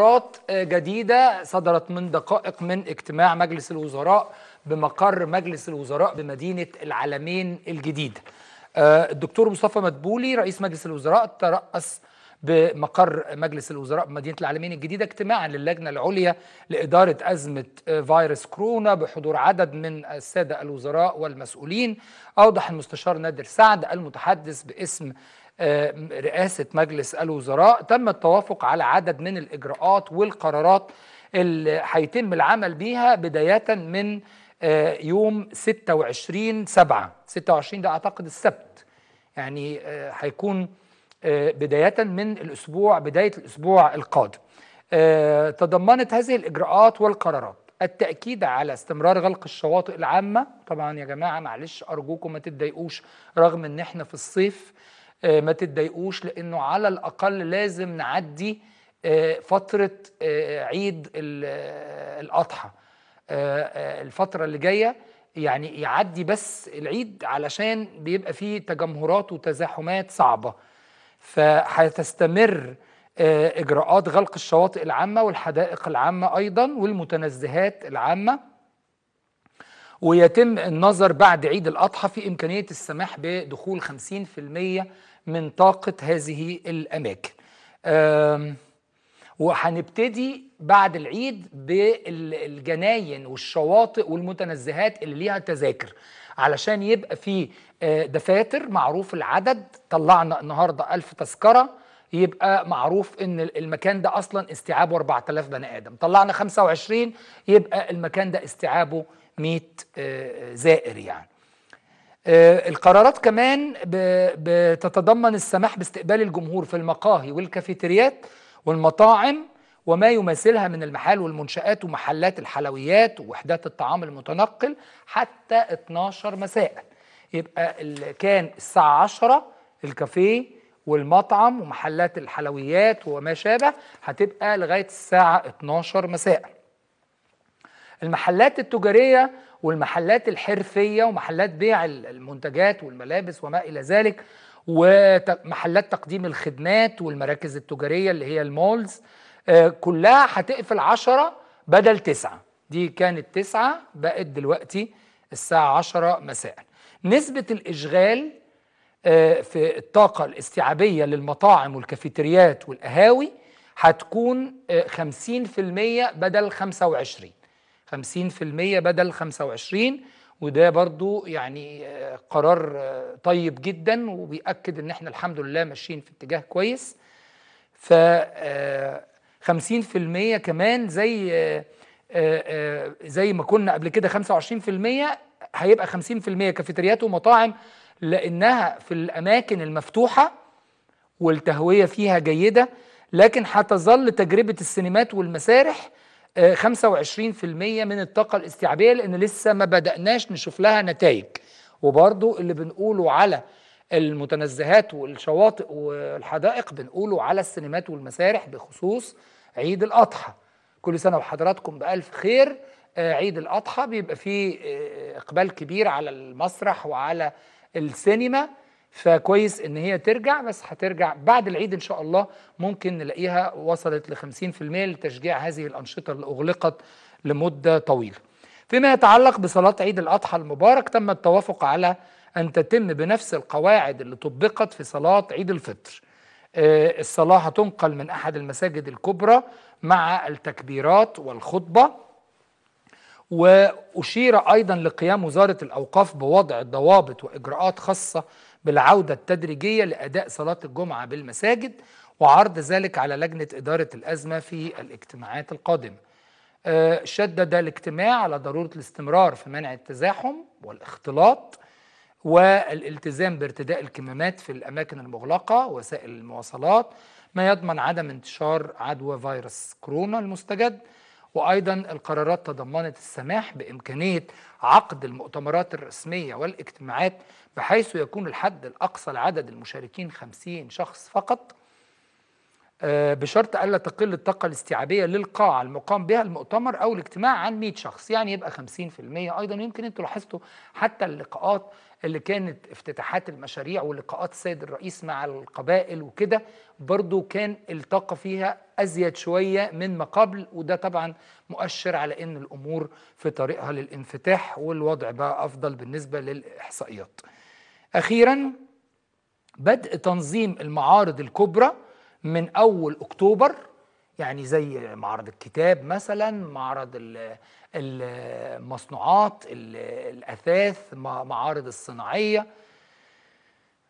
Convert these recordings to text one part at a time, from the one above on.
قرارات آه، جديدة صدرت من دقائق من اجتماع مجلس الوزراء بمقر مجلس الوزراء بمدينة العلمين الجديد آه، الدكتور مصطفى مدبولي رئيس مجلس الوزراء ترأس بمقر مجلس الوزراء بمدينه العالمين الجديده اجتماعا للجنه العليا لاداره ازمه فيروس كورونا بحضور عدد من الساده الوزراء والمسؤولين اوضح المستشار نادر سعد المتحدث باسم آه، رئاسه مجلس الوزراء تم التوافق على عدد من الاجراءات والقرارات اللي هيتم العمل بيها بدايه من آه، يوم 26 7 26 ده اعتقد السبت يعني آه، هيكون آه، بداية من الأسبوع بداية الأسبوع القادم آه، تضمنت هذه الإجراءات والقرارات التأكيد على استمرار غلق الشواطئ العامة طبعا يا جماعة معلش أرجوكم ما تتضايقوش رغم إن إحنا في الصيف آه، ما تتضايقوش لأنه على الأقل لازم نعدي فترة عيد الأضحى الفترة اللي جاية يعني يعدي بس العيد علشان بيبقى فيه تجمهرات وتزاحمات صعبة فهتستمر آه، اجراءات غلق الشواطئ العامه والحدائق العامه ايضا والمتنزهات العامه ويتم النظر بعد عيد الاضحى في امكانيه السماح بدخول 50% من طاقه هذه الاماكن وهنبتدي بعد العيد بالجناين والشواطئ والمتنزهات اللي ليها تذاكر علشان يبقى في آه، دفاتر معروف العدد طلعنا النهارده 1000 تذكره يبقى معروف ان المكان ده اصلا استيعابه 4000 بني ادم طلعنا 25 يبقى المكان ده استيعابه 100 آه، زائر يعني آه، القرارات كمان بتتضمن السماح باستقبال الجمهور في المقاهي والكافيتريات والمطاعم وما يماثلها من المحال والمنشآت ومحلات الحلويات ووحدات الطعام المتنقل حتى 12 مساء يبقى كان الساعة 10 الكافيه والمطعم ومحلات الحلويات وما شابه هتبقى لغاية الساعة 12 مساء المحلات التجارية والمحلات الحرفية ومحلات بيع المنتجات والملابس وما إلى ذلك ومحلات تقديم الخدمات والمراكز التجارية اللي هي المولز آه، كلها هتقفل عشرة بدل تسعة دي كانت تسعة بقت دلوقتي الساعة عشرة مساء نسبة الإشغال آه، في الطاقة الاستيعابية للمطاعم والكافيتريات والقهاوي هتكون 50% آه، بدل 25 50% بدل 25 وده برضو يعني آه، قرار آه، طيب جدا وبيأكد ان احنا الحمد لله ماشيين في اتجاه كويس ف 50% آه، كمان زي زي ما كنا قبل كده 25% هيبقى 50% كافيتريات ومطاعم لانها في الاماكن المفتوحه والتهويه فيها جيده لكن هتظل تجربه السينمات والمسارح 25% آه، من الطاقة الاستيعابية لأن لسه ما بدأناش نشوف لها نتائج وبرضو اللي بنقوله على المتنزهات والشواطئ والحدائق بنقوله على السينمات والمسارح بخصوص عيد الأضحى كل سنة وحضراتكم بألف خير آه، عيد الأضحى بيبقى فيه آه، إقبال كبير على المسرح وعلى السينما فكويس ان هي ترجع بس هترجع بعد العيد ان شاء الله ممكن نلاقيها وصلت ل 50% لتشجيع هذه الانشطه اللي اغلقت لمده طويله. فيما يتعلق بصلاه عيد الاضحى المبارك تم التوافق على ان تتم بنفس القواعد اللي طبقت في صلاه عيد الفطر. آه، الصلاه هتنقل من احد المساجد الكبرى مع التكبيرات والخطبه وأشير أيضا لقيام وزارة الأوقاف بوضع ضوابط وإجراءات خاصة بالعودة التدريجية لأداء صلاة الجمعة بالمساجد وعرض ذلك على لجنة إدارة الأزمة في الاجتماعات القادمة آه، شدد الاجتماع على ضرورة الاستمرار في منع التزاحم والاختلاط والالتزام بارتداء الكمامات في الأماكن المغلقة وسائل المواصلات ما يضمن عدم انتشار عدوى فيروس كورونا المستجد وايضا القرارات تضمنت السماح بامكانيه عقد المؤتمرات الرسميه والاجتماعات بحيث يكون الحد الاقصى لعدد المشاركين 50 شخص فقط آه، بشرط ألا تقل الطاقة الاستيعابية للقاعة المقام بها المؤتمر أو الاجتماع عن 100 شخص يعني يبقى 50% أيضا يمكن أنتوا لاحظتوا حتى اللقاءات اللي كانت افتتاحات المشاريع ولقاءات السيد الرئيس مع القبائل وكده برضو كان الطاقة فيها أزيد شوية من ما قبل وده طبعا مؤشر على أن الأمور في طريقها للانفتاح والوضع بقى أفضل بالنسبة للإحصائيات أخيرا بدء تنظيم المعارض الكبرى من اول اكتوبر يعني زي معرض الكتاب مثلا معرض المصنوعات الاثاث معارض الصناعيه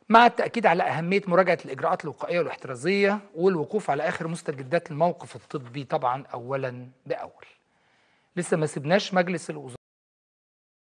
مع التأكيد على أهمية مراجعة الإجراءات الوقائية والاحترازية والوقوف على آخر مستجدات الموقف الطبي طبعا أولا بأول لسه ما سبناش مجلس الوزراء